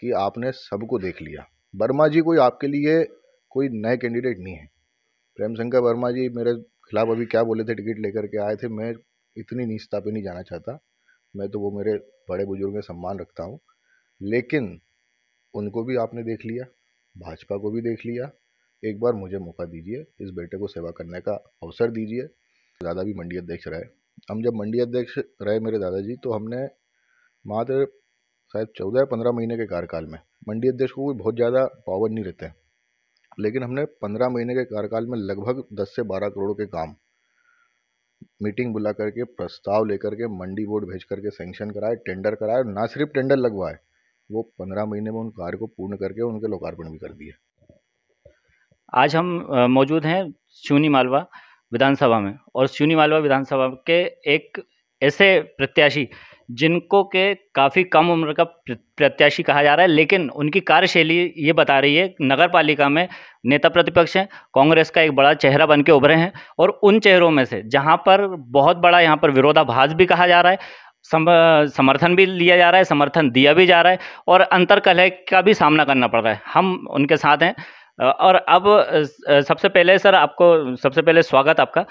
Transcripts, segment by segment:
कि आपने सबको देख लिया वर्मा जी कोई आपके लिए कोई नए कैंडिडेट नहीं है प्रेम शंकर वर्मा जी मेरे खिलाफ अभी क्या बोले थे टिकट लेकर के आए थे मैं इतनी निष्ठा पे नहीं जाना चाहता मैं तो वो मेरे बड़े बुजुर्ग सम्मान रखता हूँ लेकिन उनको भी आपने देख लिया भाजपा को भी देख लिया एक बार मुझे मौका दीजिए इस बेटे को सेवा करने का अवसर दीजिए दादा भी मंडी अध्यक्ष रहे हम जब मंडी अध्यक्ष रहे मेरे दादाजी तो हमने मात्र शायद चौदह या पंद्रह महीने के कार्यकाल में मंडी अध्यक्ष को बहुत ज़्यादा पावर नहीं रहते लेकिन हमने पंद्रह महीने के कार्यकाल में लगभग दस से बारह करोड़ के काम मीटिंग बुला करके प्रस्ताव लेकर के मंडी बोर्ड भेज करके सेंक्शन कराए टेंडर कराए और ना सिर्फ टेंडर लगवाए वो पंद्रह महीने में उन कार्य को पूर्ण करके उनके लोकार्पण भी कर दिए आज हम मौजूद हैं सिवनी मालवा विधानसभा में और सिवनी मालवा विधानसभा के एक ऐसे प्रत्याशी जिनको के काफ़ी कम उम्र का प्रत्याशी कहा जा रहा है लेकिन उनकी कार्यशैली ये बता रही है नगर पालिका में नेता प्रतिपक्ष हैं कांग्रेस का एक बड़ा चेहरा बन के उभरे हैं और उन चेहरों में से जहाँ पर बहुत बड़ा यहाँ पर विरोधाभास भी कहा जा रहा है सम, समर्थन भी लिया जा रहा है समर्थन दिया भी जा रहा है और अंतर कलह का भी सामना करना पड़ रहा है हम उनके साथ हैं और अब सबसे पहले सर आपको सबसे पहले स्वागत आपका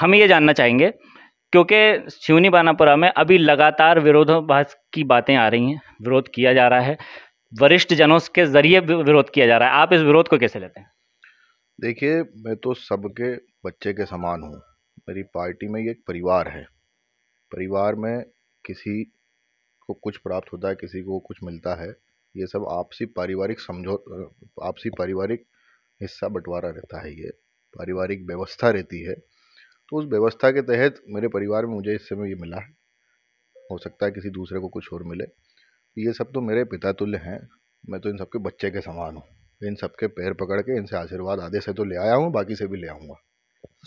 हम ये जानना चाहेंगे क्योंकि शिवनी बानापुरा में अभी लगातार विरोधाभास की बातें आ रही हैं विरोध किया जा रहा है वरिष्ठ जनों के जरिए विरोध किया जा रहा है आप इस विरोध को कैसे लेते हैं देखिए मैं तो सबके बच्चे के समान हूँ मेरी पार्टी में ये एक परिवार है परिवार में किसी को कुछ प्राप्त होता है किसी को कुछ मिलता है ये सब आपसी पारिवारिक समझौ आपसी पारिवारिक हिस्सा बंटवारा रहता है ये पारिवारिक व्यवस्था रहती है तो उस व्यवस्था के तहत मेरे परिवार में मुझे इस समय ये मिला है हो सकता है किसी दूसरे को कुछ और मिले ये सब तो मेरे पिता तुल्य हैं मैं तो इन सबके बच्चे के समान हूँ इन सबके पैर पकड़ के इनसे आशीर्वाद आधे से तो ले आया हूँ बाकी से भी ले आऊँगा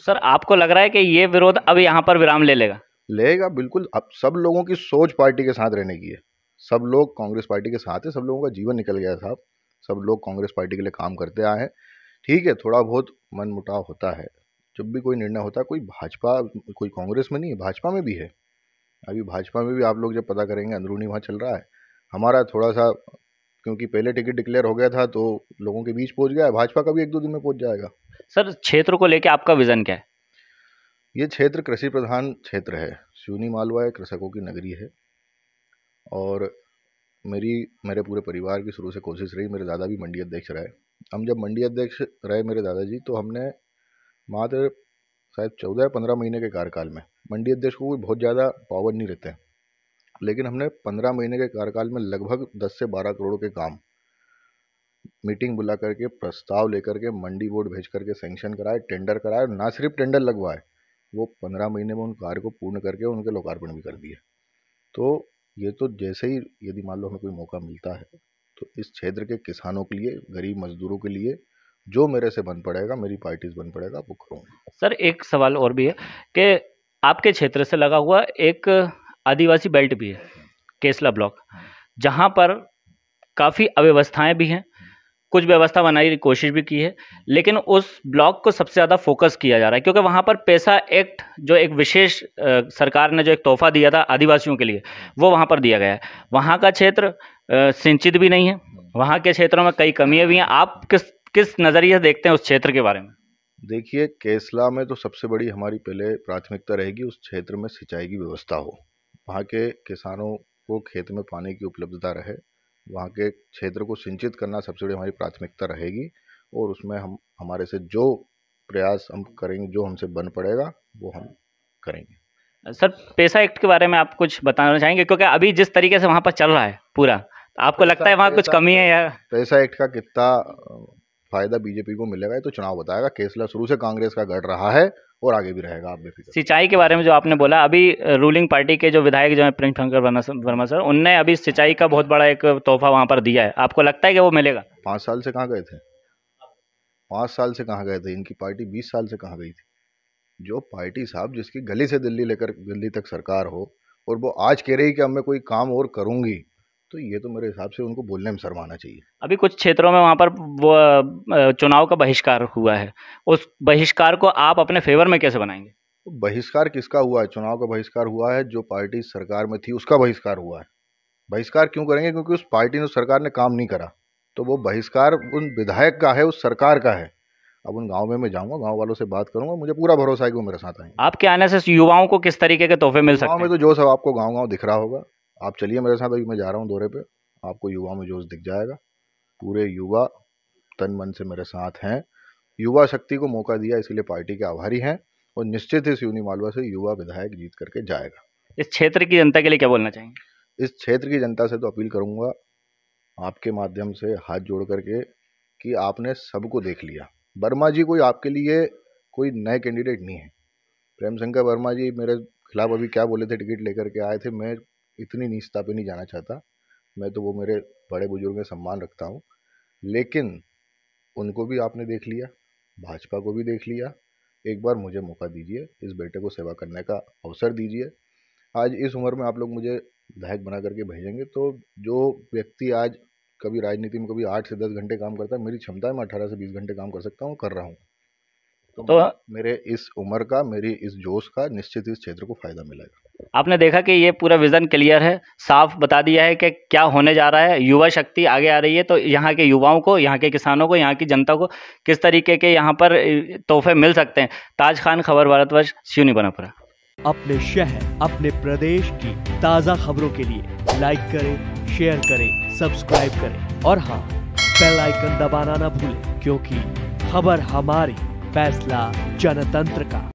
सर आपको लग रहा है कि ये विरोध अब यहाँ पर विराम ले लेगा लेगा बिल्कुल अब सब लोगों की सोच पार्टी के साथ रहने की है सब लोग कांग्रेस पार्टी के साथ है सब लोगों का जीवन निकल गया साहब सब लोग कांग्रेस पार्टी के लिए काम करते आए हैं ठीक है थोड़ा बहुत मनमुटाव होता है जब भी कोई निर्णय होता है कोई भाजपा कोई कांग्रेस में नहीं है भाजपा में भी है अभी भाजपा में भी आप लोग जब पता करेंगे अंदरूनी वहाँ चल रहा है हमारा थोड़ा सा क्योंकि पहले टिकट डिक्लेयर हो गया था तो लोगों के बीच पहुंच गया है भाजपा का भी एक दो दिन में पहुंच जाएगा सर क्षेत्र को लेकर आपका विजन क्या है ये क्षेत्र कृषि प्रधान क्षेत्र है सिवनी मालवा है कृषकों की नगरी है और मेरी मेरे पूरे परिवार की शुरू से कोशिश रही मेरे दादा भी मंडी अध्यक्ष रहे हम जब मंडी अध्यक्ष रहे मेरे दादाजी तो हमने मात्र शायद चौदह या पंद्रह महीने के कार्यकाल में मंडी अध्यक्ष को बहुत ज़्यादा पावर नहीं रहते हैं लेकिन हमने पंद्रह महीने के कार्यकाल में लगभग दस से बारह करोड़ के काम मीटिंग बुला करके प्रस्ताव लेकर के मंडी बोर्ड भेज करके सेंक्शन कराए टेंडर कराए ना सिर्फ टेंडर लगवाए वो पंद्रह महीने में उन कार्य को पूर्ण करके उनके लोकार्पण भी कर दिए तो ये तो जैसे ही यदि मान लो हमें कोई मौका मिलता है तो इस क्षेत्र के किसानों के लिए गरीब मजदूरों के लिए जो मेरे से बन पड़ेगा मेरी पार्टीज बन पड़ेगा वो करूँगा सर एक सवाल और भी है कि आपके क्षेत्र से लगा हुआ एक आदिवासी बेल्ट भी है केसला ब्लॉक जहाँ पर काफ़ी अव्यवस्थाएँ भी हैं कुछ व्यवस्था बनाने की कोशिश भी की है लेकिन उस ब्लॉक को सबसे ज़्यादा फोकस किया जा रहा है क्योंकि वहाँ पर पैसा एक्ट जो एक विशेष सरकार ने जो एक तोहफा दिया था आदिवासियों के लिए वो वहाँ पर दिया गया है वहाँ का क्षेत्र सिंचित भी नहीं है वहाँ के क्षेत्रों में कई कमियाँ भी हैं आप किस किस नज़रिए देखते हैं उस क्षेत्र के बारे में देखिए केसला में तो सबसे बड़ी हमारी पहले प्राथमिकता रहेगी उस क्षेत्र में सिंचाई की व्यवस्था हो वहाँ के किसानों को खेत में पानी की उपलब्धता रहे वहाँ के क्षेत्र को सिंचित करना सबसे बड़ी हमारी प्राथमिकता रहेगी और उसमें हम हमारे से जो प्रयास हम करेंगे जो हमसे बन पड़ेगा वो हम करेंगे सर पेशा एक्ट के बारे में आप कुछ बताना चाहेंगे क्योंकि अभी जिस तरीके से वहाँ पर चल रहा है पूरा आपको लगता है वहाँ कुछ कमी है या पैसा एक्ट का कितना फायदा बीजेपी को मिलेगा तो चुनाव बताएगा केसला शुरू से कांग्रेस का गढ़ रहा है और आगे भी रहेगा आप बेफिक्र सिंचाई के बारे में जो आपने बोला अभी रूलिंग पार्टी के जो विधायक जो है प्रिंस शंकर वर्मा सर उनने अभी सिंचाई का बहुत बड़ा एक तोहफा वहाँ पर दिया है आपको लगता है कि वो मिलेगा पाँच साल से कहाँ गए थे पाँच साल से कहाँ गए थे इनकी पार्टी बीस साल से कहाँ गई थी जो पार्टी साहब जिसकी गली से दिल्ली लेकर दिल्ली तक सरकार हो और वो आज कह रही कि अब मैं कोई काम और करूँगी तो ये तो मेरे हिसाब से उनको बोलने में आना चाहिए अभी कुछ क्षेत्रों में वहाँ पर वो चुनाव का बहिष्कार हुआ है उस बहिष्कार को आप अपने फेवर में कैसे बनाएंगे बहिष्कार किसका हुआ है चुनाव का बहिष्कार हुआ है जो पार्टी सरकार में थी उसका बहिष्कार हुआ है बहिष्कार क्यों करेंगे क्योंकि उस पार्टी ने सरकार ने काम नहीं करा तो वो बहिष्कार उन विधायक का है उस सरकार का है अब उन गाँव में मैं जाऊँगा गाँव वालों से बात करूँगा मुझे पूरा भरोसा है कि वो मेरे साथ आएंगे आपके आने से युवाओं को किस तरीके के तोहफे मिल सकते हैं में तो जो सब आपको गाँव गाँव दिख रहा होगा आप चलिए मेरे साथ अभी मैं जा रहा हूँ दौरे पे आपको युवा में जोश दिख जाएगा पूरे युवा तन मन से मेरे साथ हैं युवा शक्ति को मौका दिया इसलिए पार्टी के आभारी हैं और निश्चित ही सिवनी मालवा से युवा विधायक जीत करके जाएगा इस क्षेत्र की जनता के लिए क्या बोलना चाहेंगे इस क्षेत्र की जनता से तो अपील करूँगा आपके माध्यम से हाथ जोड़ करके कि आपने सबको देख लिया वर्मा जी कोई आपके लिए कोई नए कैंडिडेट नहीं है प्रेम शंकर वर्मा जी मेरे खिलाफ अभी क्या बोले थे टिकट लेकर के आए थे मैं इतनी नीचता पे नहीं जाना चाहता मैं तो वो मेरे बड़े बुजुर्ग में सम्मान रखता हूँ लेकिन उनको भी आपने देख लिया भाजपा को भी देख लिया एक बार मुझे मौका दीजिए इस बेटे को सेवा करने का अवसर दीजिए आज इस उम्र में आप लोग मुझे विधायक बना करके भेजेंगे तो जो व्यक्ति आज कभी राजनीति में कभी आठ से दस घंटे काम करता है मेरी क्षमता है मैं अठारह से बीस घंटे काम कर सकता हूँ कर रहा हूँ तो, तो मेरे इस उम्र का मेरी इस जोश का निश्चित इस क्षेत्र को फायदा मिलेगा आपने देखा कि ये पूरा विज़न क्लियर है साफ बता दिया है कि क्या होने जा रहा है युवा शक्ति आगे आ रही है तो यहाँ के युवाओं को यहाँ के किसानों को यहाँ की जनता को किस तरीके के यहाँ पर तोहफे मिल सकते हैं ताज खान खबर भारतवर्ष सियूनी बनापुरा अपने शहर अपने प्रदेश की ताज़ा खबरों के लिए लाइक करें शेयर करें सब्सक्राइब करें और हाँ बेलाइकन दबाना ना भूलें क्योंकि खबर हमारी फैसला जनतंत्र का